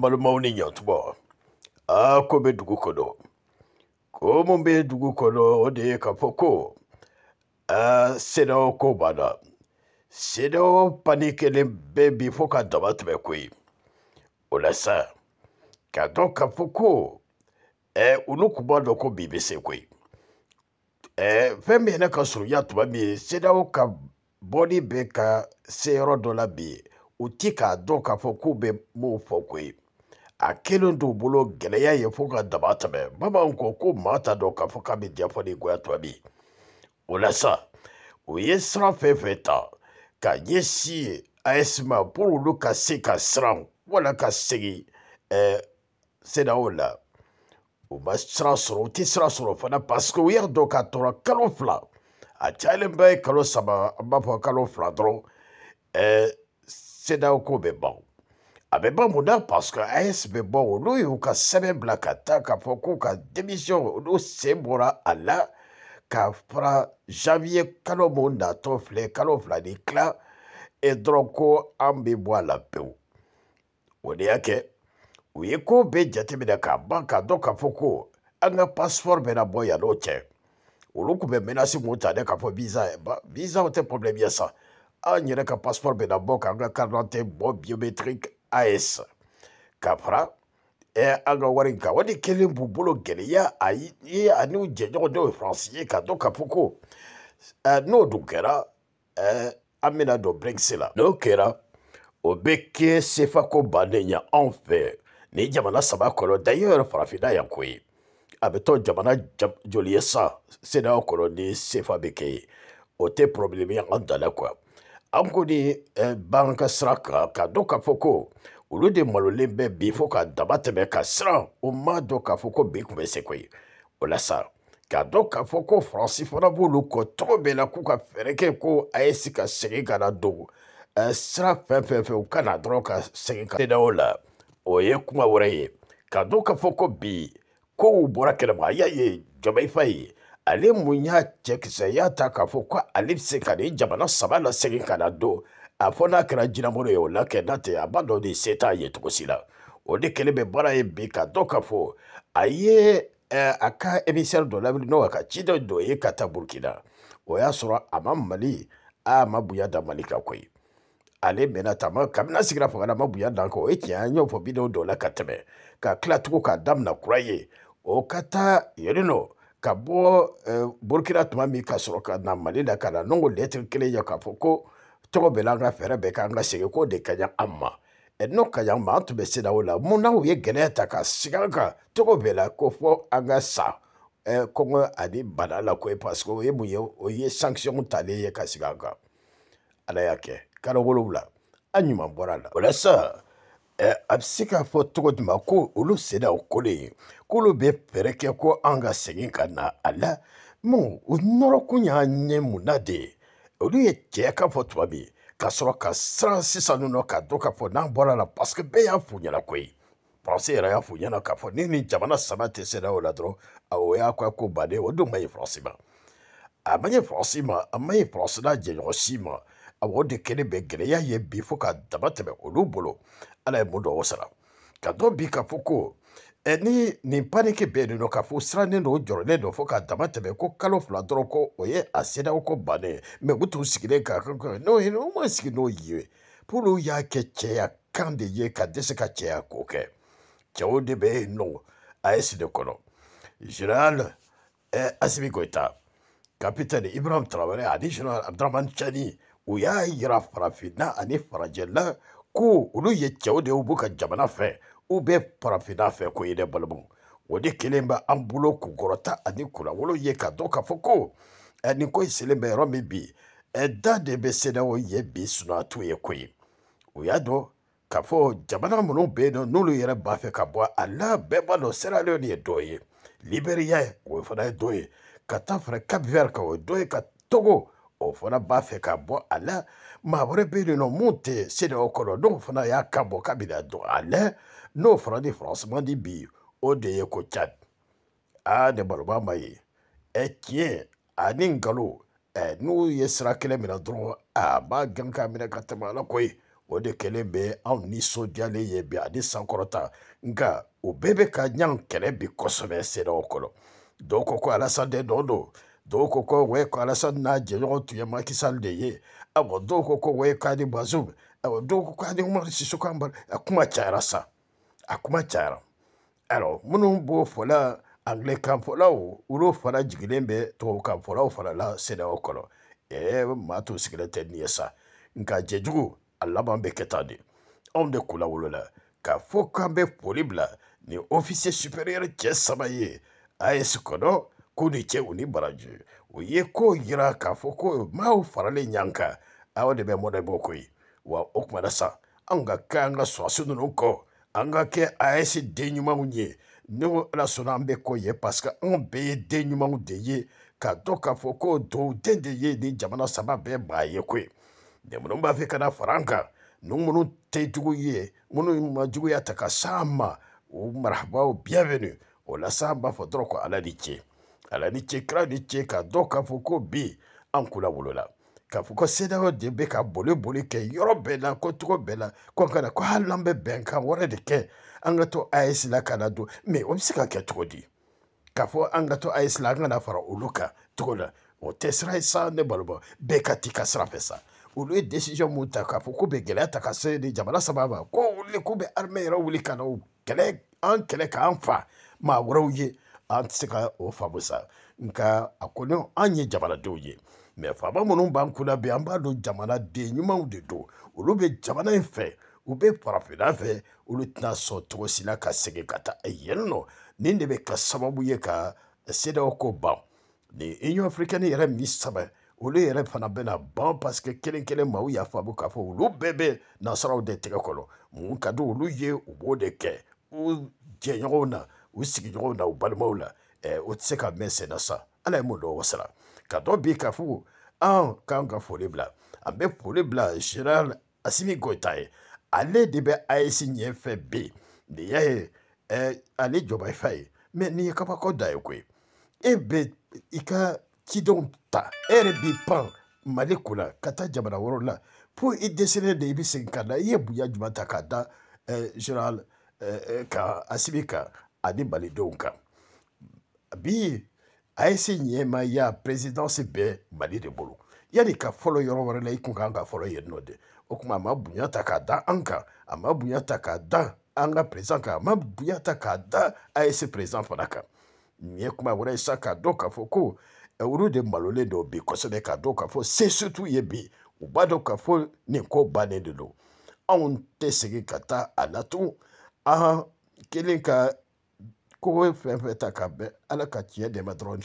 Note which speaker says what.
Speaker 1: balimaw ni ɲatuba a ko bɛ dugu kɔnɔ ko mun bɛ dugu kɔnɔ o de ye k'a fɔ ko a sedaw ko banna sedaw pani kelen bɛɛ bi fo ka dama tɛmɛ koyi o la sa k'a dɔn k'a fɔ ko ɛ olu kun b'a dɔn ko bi bɛ se koyi ɛ fɛn min yɛrɛ ka surunya tuma min sedaw ka bɔli bɛ ka se yɔrɔ dɔ la bi u ti k'a dɔn k'a fɔ k'u bɛ mun fɔ koyi a kelen t'u bolo gɛlɛya ye fo ka daba tɛmɛ bamananw ko ko maa t'a dɔn k'a fɔ k'a bɛ diya fɔ ni goya tuma min o la sa u ye sira fɛn fɛn ta ka ɲɛsin ye as ma pour olu ka se ka siran wala ka segin ɛɛ sedaw la u ma sira sɔrɔ u tɛ sira sɔrɔ fana parce que u yɛrɛ dɔn k'a tɔɔrɔ kalo fila a cayalenba ye kalo saba an b'a fɔ kalo fila dɔrɔn ɛɛ sedaw ko bɛ ban abeba muda parceke as beba olu y'u ka sɛbɛn bila ka taa k'a fɔ k'u ka demisiyɔn olu sen bɔra a la ka fara janviye kalo mun natɔ filɛ kalo fila ni tila e dɔrɔn ko an bɛ bɔ a la pewu o de y'a kɛ u ye ko bɛɛ jateminɛ k'a ban k'a dɔn k'a fɔ ko an ka passeport bɛna bɔ yan n'o cɛ olu tun bɛ menace mun ta dɛ k'a fɔ visa visa tɛ problème ye sa an yɛrɛ ka passeport bɛna bɔ k'an ka carte d'identité bɔ biométrique AS Kapra eh, an ka wari nka o de kelen b'u bolo gɛlɛya a ye ani u jɛɲɔgɔn dɔw ye faransi ye k'a dɔn k'a fɔ ko n'o dun kɛra an bɛna don brexit la n'o kɛra o bɛ kɛ sefako bannen ye anw fɛ ni jamana saba kɔnɔ d'ailleurs farafinna yan ko ye a bɛ tɔn jamana joli ye sisan CEDEAO kɔnɔ ni sefa bɛ kɛ yen o tɛ problème ye an dala quoi an ko ni ban ka sira kan ka dɔn k'a fɔ ko olu de malolen bɛ bi fo ka daba tɛmɛ ka siran o ma dɔn k'a fɔ ko bi tun bɛ se ko ye o la sa k'a dɔn k'a fɔ ko faransi fana b'olu kɔ tɔgɔ bɛɛ la k'u ka fɛɛrɛ kɛ ko ayesi ka segin ka na don sira fɛn fɛn fɛ u ka na dɔrɔn ka segin ka seda o la o ye kuma wɛrɛ ye k'a dɔn k'a fɔ ko bi kow bɔra kɛnɛma a y'a ye jɔnba ifa ye ale mun y'a cɛ kisɛ y'a ta k'a fɔ ko ale bɛ se ka nin jamana saba la segin ka na don a fɔ n'a kɛra jinɛbolo ye o la kɛ n'a tɛ a b'a dɔn de se t'a ye cogo si la o de kɛlen bɛ baara ye bi ka dɔn k'a fɔ a ye a ka émissaire dɔ lamini n'o ka ciden dɔ ye ka taa burukina o y'a sɔrɔ a ma mali a ma bonya da mali kan koyi ale mɛnna tan ma kabini a sigira fanga la a ma bonya da kan o ye tiɲɛ an y'o fɔ bidon dɔ la ka tɛmɛ ka tila tugun k'a daminɛ kura ye o ka taa yen nɔ. ka bɔ eh, burukina tuma min ka sɔrɔ ka na mali la ka na nɔngo lɛtiri kelen ye k'a fɔ ko tɔgɔ bɛ la an ka fɛɛrɛ bɛɛ k'an ka segin k'o de ka ɲa an ma ɛ n'o ka ɲa an ma an tun bɛ sida o la mun n'aw ye gɛlɛya ta ka sigi an kan tɔgɔ bɛ la ko fɔ an ka sa ɛ kɔngɔ ani bana la ko ye parce que o ye mun ye o ye sanction talen ye ka sigi an kan ala y'a kɛ kalo wolonwula an ɲuman bɔra a la o la sa Eh, a bɛ se k'a fɔ cogo jumɛn ko olu sera o kolo ye k'olu bɛ fɛɛrɛ kɛ ko an ka segin ka na a la mun o nɔrɔkun y'a ɲɛ munna de ye olu ye cɛ k'a fɔ tuma min ka sɔrɔ ka siran sisan nɔ k'a dɔn k'a fɔ n'an bɔra la parce que bɛɛ y'a f'u ɲɛna koyi faransi yɛrɛ y'a f'u ɲɛna k'a fɔ ni nin jamana saba tɛ sera o la dɔrɔn o y'a ko ko baden o don man ɲi faransi ma a man ɲi faransi ma a man ɲi faransi n'a jɛɲɔgɔn si ma awɔ o de kelen bɛ gɛlɛya ye bi fo ka dama tɛmɛ olu bolo ala ye mun dɔ o sara ka dɔ bi k'a fɔ ko ɛ ni nin paniki bɛ yen nɔ k'a fɔ sirannen don jɔrɔlen don fo k'a dama tɛmɛ ko kalo fila dɔrɔn ko o ye a sedaw ko bannen ye mɛ u t'u sigilen k'a kan kan n'o ye n'u ma sigi n'o ye polo y'a kɛ cɛya kan de ye ka dɛsɛ ka cɛya ko kɛ cɛw de bɛ yen nɔ AES de kɔnɔ général ɛ Asimi Goita capitaine Ibrahim Traoré ani général Abdramane Tiani u y'a yira farafinna ani farajɛla ko olu ye cɛw de ye u b'u ka jamana fɛ u bɛ farafinna fɛ ko ye dɛ balimaw o de kelen bɛ an bolo kunkɔrɔta ani kunnawolo ye k'a dɔn k'a fɔ ko ɛ nin ko in selen bɛ yɔrɔ min bi ɛ da de bɛ senaw ye bi sinɔ ye ko ye u y'a dɔn k'a fɔ jamana minnu bɛ yen nɔ n'olu yɛrɛ b'a fɛ ka bɔ a la bɛɛ b'a dɔn seraliyɔn ye dɔ ye liberiya o fana ye dɔ ye ka taa fara kapivɛri kan o ye dɔ ye ka togo o fana b'a fɛ ka bɔ a la maa wɛrɛ bɛ yen nɔ mun tɛ CEDEAO kɔnɔ n'o fana y'a ka bɔ k'a bɛna don a la n'o fana ni Faransi man di bi o de ye ko Cad aa nin baroba ma ye ɛ e tiɲɛ ani nkalon ɛ e n'u ye sra kelen minɛ dɔrɔn a b'a gan k'a minɛ ka tɛmɛ ala ko ye o de kɛlen bɛ anw nisɔndiyalen ye bi ani sankɔrɔta nka o bɛɛ bɛ ka ɲan kɛlɛ bi kosɛbɛ CEDEAO kɔnɔ dɔw ko ko Alassane Dendon don dɔw ko ko wɛ ko alasani n'a jɛɲɔgɔn tun ye makisali de ye awɔ dɔw ko ko wɛ k'ani bazum awɔ dɔw ko k'ani umaru sisi ko anbari a kuma cayara sa a kuma cayara alors minnu b'o fɔla anglais kan fɔlaw olu fana jigilen bɛ tubabukan fɔlaw fana la sɛnɛw kɔnɔ ɛɛ maa t'o sigilen tɛ nin ye sa nka jɛjugu a laban bɛ kɛ tan de anw de kula wolola k'a fɔ k'an bɛ foli bila nin officier supérieur cɛ saba ye AES kɔnɔ ko ni cɛ o ni baraji o ye ko yira k'a fɔ ko maaw faralen ɲan kan aw de bɛ mɔdɛbɔ ko ye wa o kumana sa anw ka kɛ an ka sɔrɔsi ninnu kɔ an ka kɛ as den ɲumanw ye ni ko ala sɔnna an bɛ ko ye paseke anw bɛɛ ye den ɲumanw de ye k'a dɔn k'a fɔ ko dɔwden de ye nin jamana saba bɛɛ maa ye ko ye minnu b'a fɛ ka na fara an kan ni minnu tɛ jugu ye minnu ma juguya ta ka s'an ma o marabaw bienvenue o la sa an b'a fɔ dɔrɔn ko ala ni ce ala ni ce kira ni ce ka dɔn k'a fɔ ko bi an kula wolola k'a fɔ ko sedaw de bɛ ka boliboli kɛ yɔrɔ bɛɛ la ko cogo bɛɛ la ko ka na ko hali an bɛ bɛnkan wɛrɛ de kɛ an ka to as la ka na don mɛ o bɛ se ka kɛ cogo di k'a fɔ an ka to as la an ka na fara olu kan cogo la o tɛ sira ye sa ne baloba bɛɛ ka t'i ka sira fɛ sa olu ye desisiyɔn mun ta k'a fɔ k'u bɛ gɛlɛya ta ka se nin jamana saba ma ko wuli k'u bɛ arime yɛrɛ wuli ka na o kɛlɛ an kɛlɛ k'an fa maa wɛrɛw ye an tɛ se ka o faamu sa nka a kɔni an ye jamanadenw ye mɛ faama minnu b'an kunna bi an b'a dɔn jamanaden ɲumanw de don olu bɛ jamana in fɛ u bɛ farafinna fɛ olu tɛna sɔn cogo si la ka segin ka taa yen nɔ nin de bɛ ka sababu ye ka sedaw ko ban ni union africaine yɛrɛ min saba olu yɛrɛ fana bɛna ban paseke kelen kelen maaw y'a faamu k'a fɔ olu bɛɛ bɛ nasaraw de tɛgɛ kɔnɔ mun ka di olu ye u b'o de kɛ u jɛɲɔgɔnw na u sigiɲɔgɔnw na u balimaw la o tɛ se ka mɛn senna sa ala ye mun dɔn wasala ka dɔ bi k'a fɔ ko an k'an ka foli bila an bɛ foli bila general asimi goyita ye ale de bɛ AES ɲɛfɛ bi nin y'a ye ale jɔbayifa ye mɛ nin ye kabako da ye koyi e bɛ i ka cidenw ta e yɛrɛ b'i pan mali kunna ka taa jamana wɛrɛw la fo i dɛsɛlen de i bɛ segin ka na i ye bonya jumɛn ta k'a da general ka asimi kan ani malidenw kan bi AES ɲɛmaaya présidence bɛɛ mali de bolo yali ka fɔlɔ yɔrɔ wɛrɛ la i kun kan ka fɔlɔ yen nɔ dɛ o kuma a ma bonya ta k'a da an kan a ma bonya ta k'a da an ka président kan a ma bonya ta k'a da AES président fana kan nin ye kuma wɛrɛ ye sa k'a dɔn k'a fɔ ko olu eh, de malolen don bi kosɛbɛ k'a dɔn k'a fɔ se sutu ye bi u b'a dɔn k'a fɔ nin ko bannen de don anw tɛ segin ka taa a la tugun an ah, kelen ka ko fɛn fɛn ta ka bɛn ala ka tiɲɛ dɛmɛ dɔrɔn